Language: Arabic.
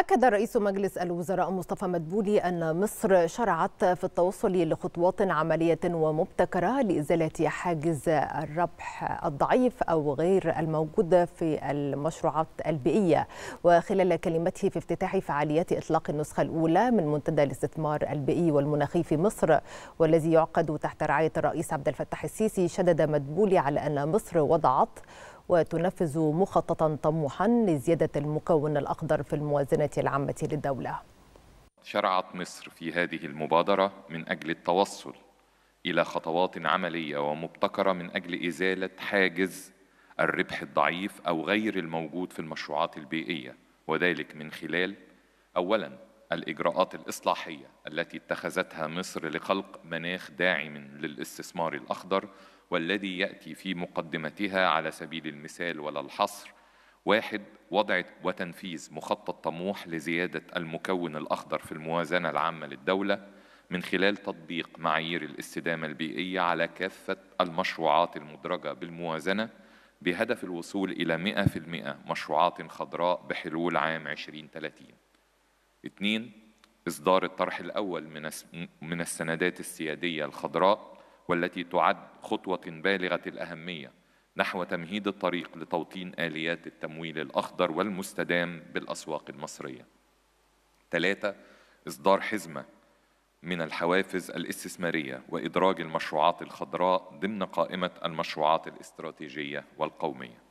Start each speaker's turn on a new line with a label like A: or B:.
A: أكد رئيس مجلس الوزراء مصطفى مدبولي أن مصر شرعت في التوصل لخطوات عملية ومبتكرة لإزالة حاجز الربح الضعيف أو غير الموجود في المشروعات البيئية وخلال كلمته في افتتاح فعاليات إطلاق النسخة الأولى من منتدى الاستثمار البيئي والمناخي في مصر والذي يعقد تحت رعاية الرئيس عبد الفتاح السيسي شدد مدبولي على أن مصر وضعت وتنفذ مخططا طموحا لزيادة المكون الأخضر في الموازنة العامة للدولة
B: شرعت مصر في هذه المبادرة من أجل التوصل إلى خطوات عملية ومبتكرة من أجل إزالة حاجز الربح الضعيف أو غير الموجود في المشروعات البيئية وذلك من خلال أولاً الإجراءات الإصلاحية التي اتخذتها مصر لخلق مناخ داعم للاستثمار الأخضر والذي يأتي في مقدمتها على سبيل المثال ولا الحصر واحد وضع وتنفيذ مخطط طموح لزيادة المكون الأخضر في الموازنة العامة للدولة من خلال تطبيق معايير الاستدامة البيئية على كافة المشروعات المدرجة بالموازنة بهدف الوصول إلى 100% مشروعات خضراء بحلول عام 2030 اثنين إصدار الطرح الأول من السندات السيادية الخضراء والتي تعد خطوة بالغة الأهمية نحو تمهيد الطريق لتوطين آليات التمويل الأخضر والمستدام بالأسواق المصرية. ثلاثة إصدار حزمة من الحوافز الاستثمارية وإدراج المشروعات الخضراء ضمن قائمة المشروعات الاستراتيجية والقومية.